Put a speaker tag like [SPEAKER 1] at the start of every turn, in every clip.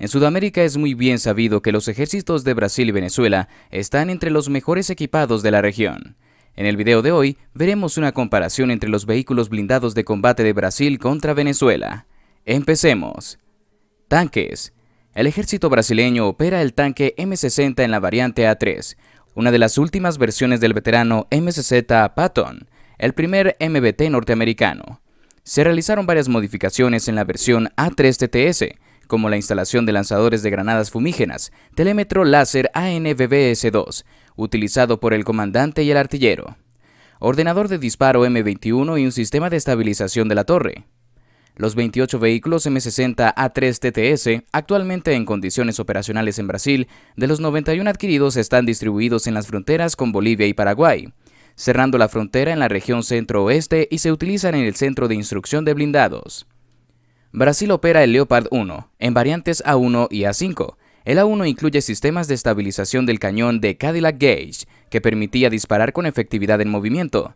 [SPEAKER 1] En Sudamérica es muy bien sabido que los ejércitos de Brasil y Venezuela están entre los mejores equipados de la región. En el video de hoy veremos una comparación entre los vehículos blindados de combate de Brasil contra Venezuela. Empecemos. Tanques. El ejército brasileño opera el tanque M60 en la variante A3, una de las últimas versiones del veterano M60 Patton, el primer MBT norteamericano. Se realizaron varias modificaciones en la versión A3TTS, como la instalación de lanzadores de granadas fumígenas, telémetro láser anvbs 2 utilizado por el comandante y el artillero, ordenador de disparo M21 y un sistema de estabilización de la torre. Los 28 vehículos M60A3 TTS, actualmente en condiciones operacionales en Brasil, de los 91 adquiridos están distribuidos en las fronteras con Bolivia y Paraguay, cerrando la frontera en la región centro-oeste y se utilizan en el Centro de Instrucción de Blindados. Brasil opera el Leopard 1 en variantes A1 y A5. El A1 incluye sistemas de estabilización del cañón de Cadillac Gauge, que permitía disparar con efectividad en movimiento.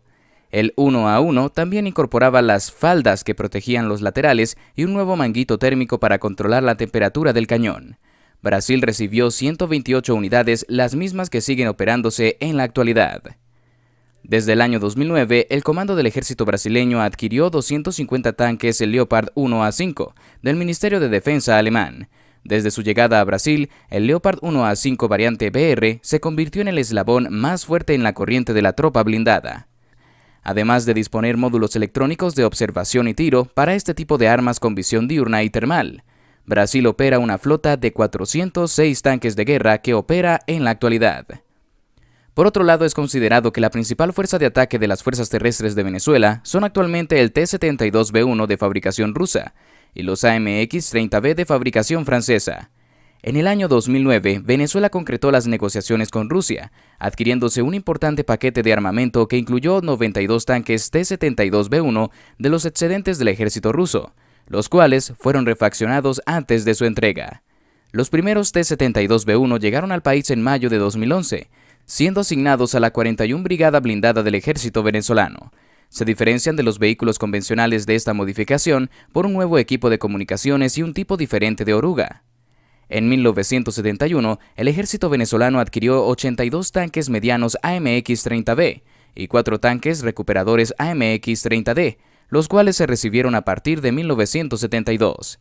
[SPEAKER 1] El 1A1 también incorporaba las faldas que protegían los laterales y un nuevo manguito térmico para controlar la temperatura del cañón. Brasil recibió 128 unidades, las mismas que siguen operándose en la actualidad. Desde el año 2009, el comando del ejército brasileño adquirió 250 tanques Leopard 1 a 5 del Ministerio de Defensa alemán. Desde su llegada a Brasil, el Leopard 1 a 5 variante BR se convirtió en el eslabón más fuerte en la corriente de la tropa blindada. Además de disponer módulos electrónicos de observación y tiro para este tipo de armas con visión diurna y termal, Brasil opera una flota de 406 tanques de guerra que opera en la actualidad. Por otro lado, es considerado que la principal fuerza de ataque de las fuerzas terrestres de Venezuela son actualmente el T-72B1 de fabricación rusa y los AMX-30B de fabricación francesa. En el año 2009, Venezuela concretó las negociaciones con Rusia, adquiriéndose un importante paquete de armamento que incluyó 92 tanques T-72B1 de los excedentes del ejército ruso, los cuales fueron refaccionados antes de su entrega. Los primeros T-72B1 llegaron al país en mayo de 2011, siendo asignados a la 41 Brigada Blindada del Ejército Venezolano. Se diferencian de los vehículos convencionales de esta modificación por un nuevo equipo de comunicaciones y un tipo diferente de oruga. En 1971, el ejército venezolano adquirió 82 tanques medianos AMX-30B y 4 tanques recuperadores AMX-30D, los cuales se recibieron a partir de 1972.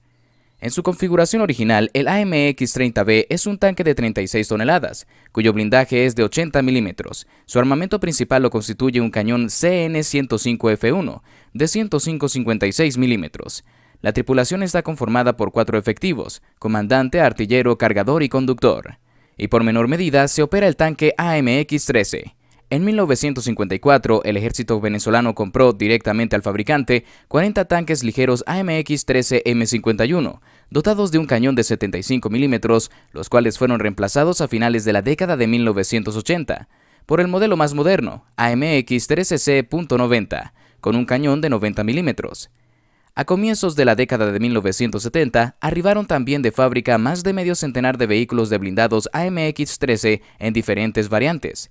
[SPEAKER 1] En su configuración original, el AMX-30B es un tanque de 36 toneladas, cuyo blindaje es de 80 milímetros. Su armamento principal lo constituye un cañón CN-105F1 de 105-56 milímetros. La tripulación está conformada por cuatro efectivos, comandante, artillero, cargador y conductor. Y por menor medida se opera el tanque AMX-13, en 1954, el ejército venezolano compró directamente al fabricante 40 tanques ligeros AMX-13M51, dotados de un cañón de 75 milímetros, los cuales fueron reemplazados a finales de la década de 1980 por el modelo más moderno, AMX-13C.90, con un cañón de 90 milímetros. A comienzos de la década de 1970, arribaron también de fábrica más de medio centenar de vehículos de blindados AMX-13 en diferentes variantes,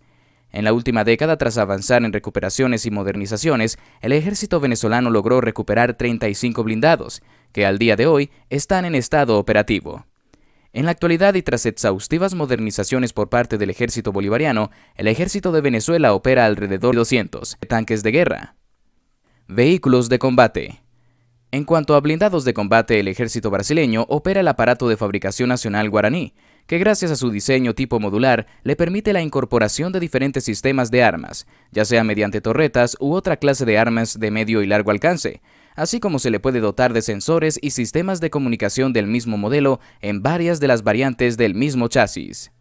[SPEAKER 1] en la última década, tras avanzar en recuperaciones y modernizaciones, el ejército venezolano logró recuperar 35 blindados, que al día de hoy están en estado operativo. En la actualidad y tras exhaustivas modernizaciones por parte del ejército bolivariano, el ejército de Venezuela opera alrededor de 200 tanques de guerra. Vehículos de combate. En cuanto a blindados de combate, el ejército brasileño opera el aparato de fabricación nacional guaraní, que gracias a su diseño tipo modular le permite la incorporación de diferentes sistemas de armas, ya sea mediante torretas u otra clase de armas de medio y largo alcance, así como se le puede dotar de sensores y sistemas de comunicación del mismo modelo en varias de las variantes del mismo chasis.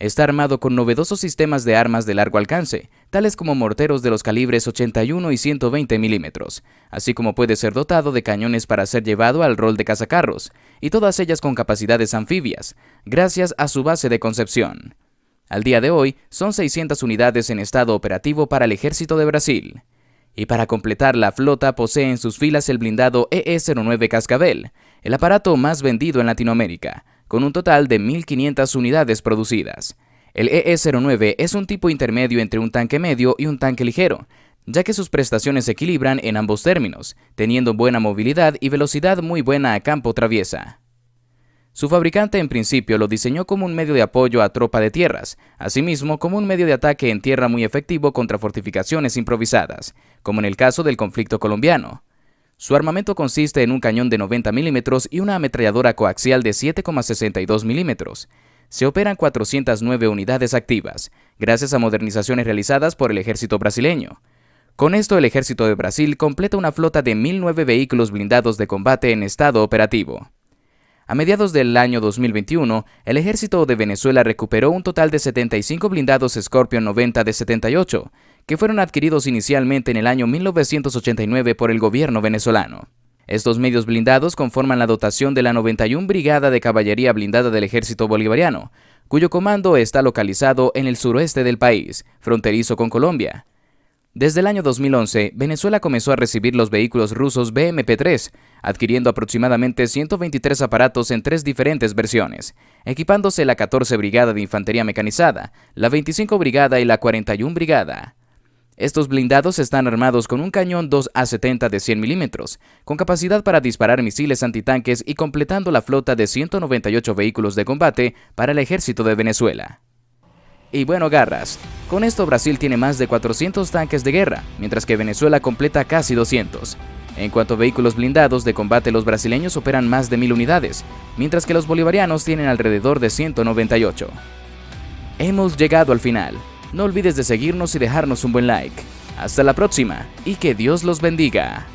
[SPEAKER 1] Está armado con novedosos sistemas de armas de largo alcance, tales como morteros de los calibres 81 y 120 milímetros, así como puede ser dotado de cañones para ser llevado al rol de cazacarros, y todas ellas con capacidades anfibias, gracias a su base de concepción. Al día de hoy, son 600 unidades en estado operativo para el Ejército de Brasil. Y para completar la flota posee en sus filas el blindado EE-09 Cascabel, el aparato más vendido en Latinoamérica, con un total de 1.500 unidades producidas. El EE-09 es un tipo intermedio entre un tanque medio y un tanque ligero, ya que sus prestaciones se equilibran en ambos términos, teniendo buena movilidad y velocidad muy buena a campo traviesa. Su fabricante en principio lo diseñó como un medio de apoyo a tropa de tierras, asimismo como un medio de ataque en tierra muy efectivo contra fortificaciones improvisadas, como en el caso del conflicto colombiano. Su armamento consiste en un cañón de 90 milímetros y una ametralladora coaxial de 7,62 milímetros. Se operan 409 unidades activas, gracias a modernizaciones realizadas por el ejército brasileño. Con esto, el ejército de Brasil completa una flota de 1.009 vehículos blindados de combate en estado operativo. A mediados del año 2021, el ejército de Venezuela recuperó un total de 75 blindados Scorpion 90 de 78, que fueron adquiridos inicialmente en el año 1989 por el gobierno venezolano. Estos medios blindados conforman la dotación de la 91 Brigada de Caballería Blindada del Ejército Bolivariano, cuyo comando está localizado en el suroeste del país, fronterizo con Colombia. Desde el año 2011, Venezuela comenzó a recibir los vehículos rusos BMP-3, adquiriendo aproximadamente 123 aparatos en tres diferentes versiones, equipándose la 14 Brigada de Infantería Mecanizada, la 25 Brigada y la 41 Brigada. Estos blindados están armados con un cañón 2A70 de 100 milímetros, con capacidad para disparar misiles antitanques y completando la flota de 198 vehículos de combate para el ejército de Venezuela. Y bueno, garras. Con esto Brasil tiene más de 400 tanques de guerra, mientras que Venezuela completa casi 200. En cuanto a vehículos blindados de combate, los brasileños operan más de 1000 unidades, mientras que los bolivarianos tienen alrededor de 198. Hemos llegado al final. No olvides de seguirnos y dejarnos un buen like. Hasta la próxima y que Dios los bendiga.